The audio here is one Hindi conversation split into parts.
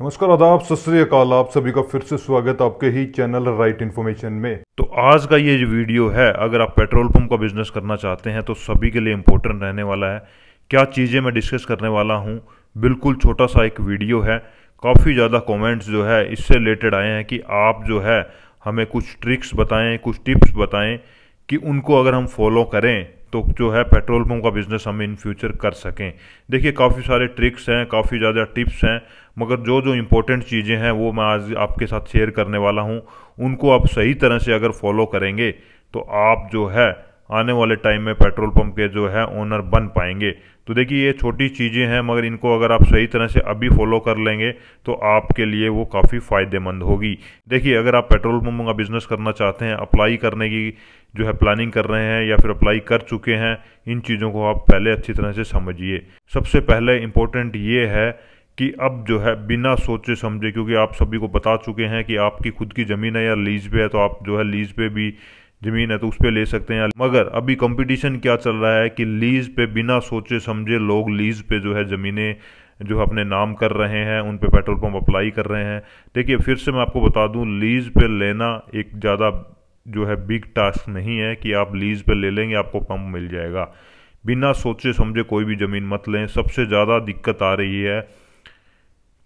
नमस्कार आदाब सत श्रीकाल आप सभी का फिर से स्वागत आपके ही चैनल राइट इन्फॉर्मेशन में तो आज का ये जो वीडियो है अगर आप पेट्रोल पंप का बिजनेस करना चाहते हैं तो सभी के लिए इम्पोर्टेंट रहने वाला है क्या चीज़ें मैं डिस्कस करने वाला हूँ बिल्कुल छोटा सा एक वीडियो है काफ़ी ज़्यादा कॉमेंट्स जो है इससे रिलेटेड आए हैं कि आप जो है हमें कुछ ट्रिक्स बताएँ कुछ टिप्स बताएँ कि उनको अगर हम फॉलो करें तो जो है पेट्रोल पम्प का बिज़नेस हम इन फ्यूचर कर सकें देखिए काफ़ी सारे ट्रिक्स हैं काफ़ी ज़्यादा टिप्स हैं मगर जो जो इम्पोर्टेंट चीज़ें हैं वो मैं आज आपके साथ शेयर करने वाला हूँ उनको आप सही तरह से अगर फॉलो करेंगे तो आप जो है आने वाले टाइम में पेट्रोल पंप के जो है ओनर बन पाएंगे तो देखिए ये छोटी चीज़ें हैं मगर इनको अगर आप सही तरह से अभी फॉलो कर लेंगे तो आपके लिए वो काफ़ी फ़ायदेमंद होगी देखिए अगर आप पेट्रोल पंप का बिज़नेस करना चाहते हैं अप्लाई करने की जो है प्लानिंग कर रहे हैं या फिर अप्लाई कर चुके हैं इन चीज़ों को आप पहले अच्छी तरह से समझिए सबसे पहले इम्पोर्टेंट ये है कि अब जो है बिना सोचे समझे क्योंकि आप सभी को बता चुके हैं कि आपकी खुद की ज़मीन है या लीज पे है तो आप जो है लीज पे भी ज़मीन है तो उस पर ले सकते हैं मगर अभी कंपटीशन क्या चल रहा है कि लीज़ पे बिना सोचे समझे लोग लीज़ पे जो है ज़मीनें जो अपने नाम कर रहे हैं उन पे पेट्रोल पंप अप्लाई कर रहे हैं देखिए फिर से मैं आपको बता दूं लीज़ पे लेना एक ज़्यादा जो है बिग टास्क नहीं है कि आप लीज़ पे ले लेंगे आपको पंप मिल जाएगा बिना सोचे समझे कोई भी ज़मीन मत लें सबसे ज़्यादा दिक्कत आ रही है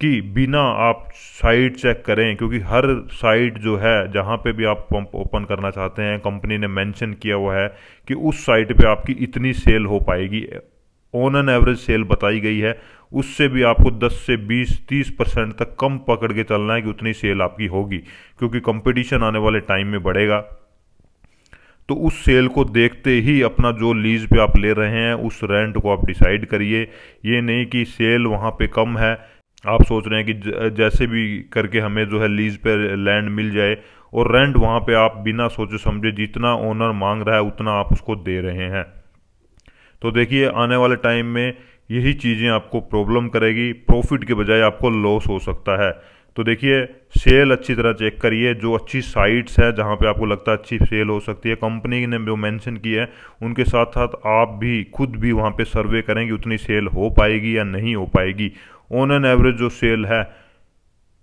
कि बिना आप साइट चेक करें क्योंकि हर साइट जो है जहाँ पे भी आप पंप ओपन करना चाहते हैं कंपनी ने मेंशन किया हुआ है कि उस साइट पे आपकी इतनी सेल हो पाएगी ऑन एन एवरेज सेल बताई गई है उससे भी आपको 10 से 20 30 परसेंट तक कम पकड़ के चलना है कि उतनी सेल आपकी होगी क्योंकि कंपटीशन आने वाले टाइम में बढ़ेगा तो उस सेल को देखते ही अपना जो लीज पे आप ले रहे हैं उस रेंट को आप डिसाइड करिए ये नहीं कि सेल वहाँ पे कम है आप सोच रहे हैं कि जैसे भी करके हमें जो है लीज पे लैंड मिल जाए और रेंट वहाँ पे आप बिना सोचे समझे जितना ओनर मांग रहा है उतना आप उसको दे रहे हैं तो देखिए आने वाले टाइम में यही चीज़ें आपको प्रॉब्लम करेगी प्रॉफिट के बजाय आपको लॉस हो सकता है तो देखिए सेल अच्छी तरह चेक करिए जो अच्छी साइट्स है जहाँ पे आपको लगता है अच्छी सेल हो सकती है कंपनी ने जो मेंशन की है उनके साथ साथ आप भी खुद भी वहाँ पे सर्वे करें कि उतनी सेल हो पाएगी या नहीं हो पाएगी ऑन एन एवरेज जो सेल है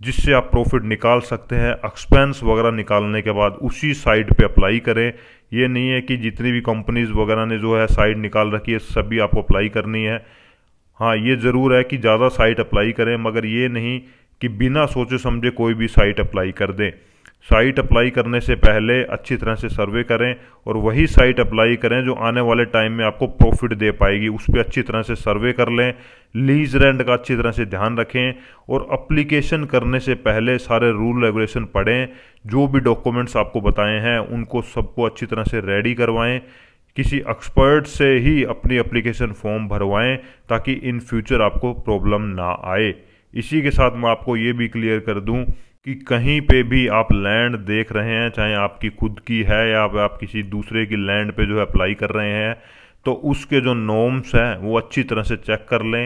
जिससे आप प्रॉफिट निकाल सकते हैं एक्सपेंस वगैरह निकालने के बाद उसी साइड पे अप्लाई करें ये नहीं है कि जितनी भी कंपनीज वगैरह ने जो है साइड निकाल रखी है सभी आपको अप्लाई करनी है हाँ ये ज़रूर है कि ज़्यादा साइट अप्लाई करें मगर ये नहीं कि बिना सोचे समझे कोई भी साइट अप्लाई कर दें साइट अप्लाई करने से पहले अच्छी तरह से सर्वे करें और वही साइट अप्लाई करें जो आने वाले टाइम में आपको प्रॉफिट दे पाएगी उस पर अच्छी तरह से सर्वे कर लें लीज रेंट का अच्छी तरह से ध्यान रखें और अप्लीकेशन करने से पहले सारे रूल रेगुलेशन पढ़ें जो भी डॉक्यूमेंट्स आपको बताए हैं उनको सबको अच्छी तरह से रेडी करवाएं किसी एक्सपर्ट से ही अपनी अप्लीकेशन फॉर्म भरवाएँ ताकि इन फ्यूचर आपको प्रॉब्लम ना आए इसी के साथ मैं आपको ये भी क्लियर कर दूँ कि कहीं पे भी आप लैंड देख रहे हैं चाहे आपकी खुद की है या आप, आप किसी दूसरे की लैंड पे जो है अप्लाई कर रहे हैं तो उसके जो नॉम्स हैं वो अच्छी तरह से चेक कर लें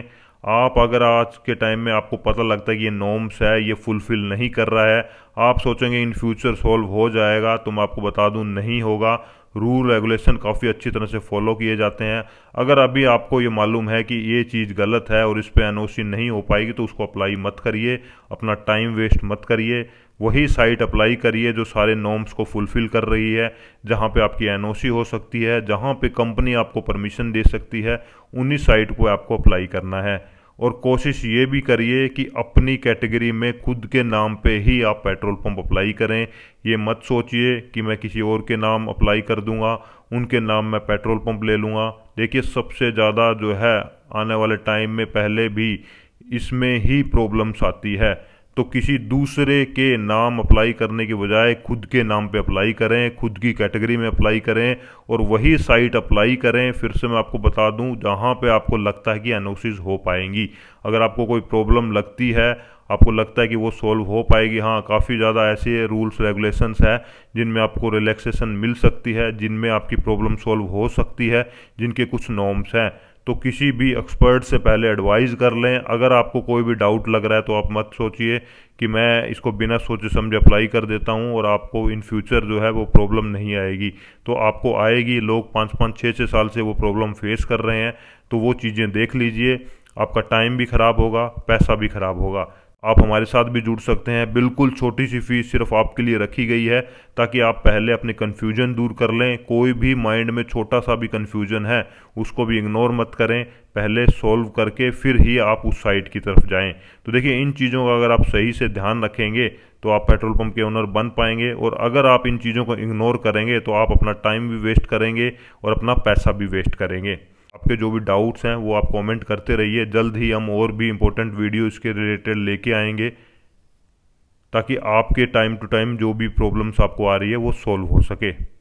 आप अगर आज के टाइम में आपको पता लगता है कि ये नॉम्स है ये फुलफिल नहीं कर रहा है आप सोचेंगे इन फ्यूचर सॉल्व हो जाएगा तो मैं आपको बता दूं नहीं होगा रूल रेगुलेशन काफ़ी अच्छी तरह से फॉलो किए जाते हैं अगर अभी आपको ये मालूम है कि ये चीज़ गलत है और इस पर एन नहीं हो पाएगी तो उसको अप्लाई मत करिए अपना टाइम वेस्ट मत करिए वही साइट अप्लाई करिए जो सारे नॉर्म्स को फुलफ़िल कर रही है जहाँ पे आपकी एन हो सकती है जहाँ पे कंपनी आपको परमिशन दे सकती है उन्हीं साइट को आपको अप्लाई करना है और कोशिश ये भी करिए कि अपनी कैटेगरी में खुद के नाम पे ही आप पेट्रोल पंप अप्लाई करें ये मत सोचिए कि मैं किसी और के नाम अप्लाई कर दूंगा उनके नाम मैं पेट्रोल पंप ले लूँगा देखिए सबसे ज़्यादा जो है आने वाले टाइम में पहले भी इसमें ही प्रॉब्लम्स आती है तो किसी दूसरे के नाम अप्लाई करने के बजाय खुद के नाम पे अप्लाई करें खुद की कैटेगरी में अप्लाई करें और वही साइट अप्लाई करें फिर से मैं आपको बता दूं जहां पे आपको लगता है कि एनओसीज हो पाएंगी अगर आपको कोई प्रॉब्लम लगती है आपको लगता है कि वो सॉल्व हो पाएगी हाँ काफ़ी ज़्यादा ऐसे रूल्स रेगुलेशंस हैं जिनमें आपको रिलैक्सेशन मिल सकती है जिनमें आपकी प्रॉब्लम सॉल्व हो सकती है जिनके कुछ नॉर्म्स हैं तो किसी भी एक्सपर्ट से पहले एडवाइज़ कर लें अगर आपको कोई भी डाउट लग रहा है तो आप मत सोचिए कि मैं इसको बिना सोचे समझे अप्लाई कर देता हूं और आपको इन फ्यूचर जो है वो प्रॉब्लम नहीं आएगी तो आपको आएगी लोग पाँच पाँच छः छः साल से वो प्रॉब्लम फेस कर रहे हैं तो वो चीज़ें देख लीजिए आपका टाइम भी ख़राब होगा पैसा भी ख़राब होगा आप हमारे साथ भी जुड़ सकते हैं बिल्कुल छोटी सी फीस सिर्फ आपके लिए रखी गई है ताकि आप पहले अपने कन्फ्यूजन दूर कर लें कोई भी माइंड में छोटा सा भी कन्फ्यूजन है उसको भी इग्नोर मत करें पहले सॉल्व करके फिर ही आप उस साइट की तरफ जाएं तो देखिए इन चीज़ों का अगर आप सही से ध्यान रखेंगे तो आप पेट्रोल पंप के ओनर बन पाएंगे और अगर आप इन चीज़ों को इग्नोर करेंगे तो आप अपना टाइम भी वेस्ट करेंगे और अपना पैसा भी वेस्ट करेंगे आपके जो भी डाउट्स हैं वो आप कमेंट करते रहिए जल्द ही हम और भी इम्पोर्टेंट वीडियो इसके रिलेटेड लेके आएंगे ताकि आपके टाइम टू टाइम जो भी प्रॉब्लम्स आपको आ रही है वो सॉल्व हो सके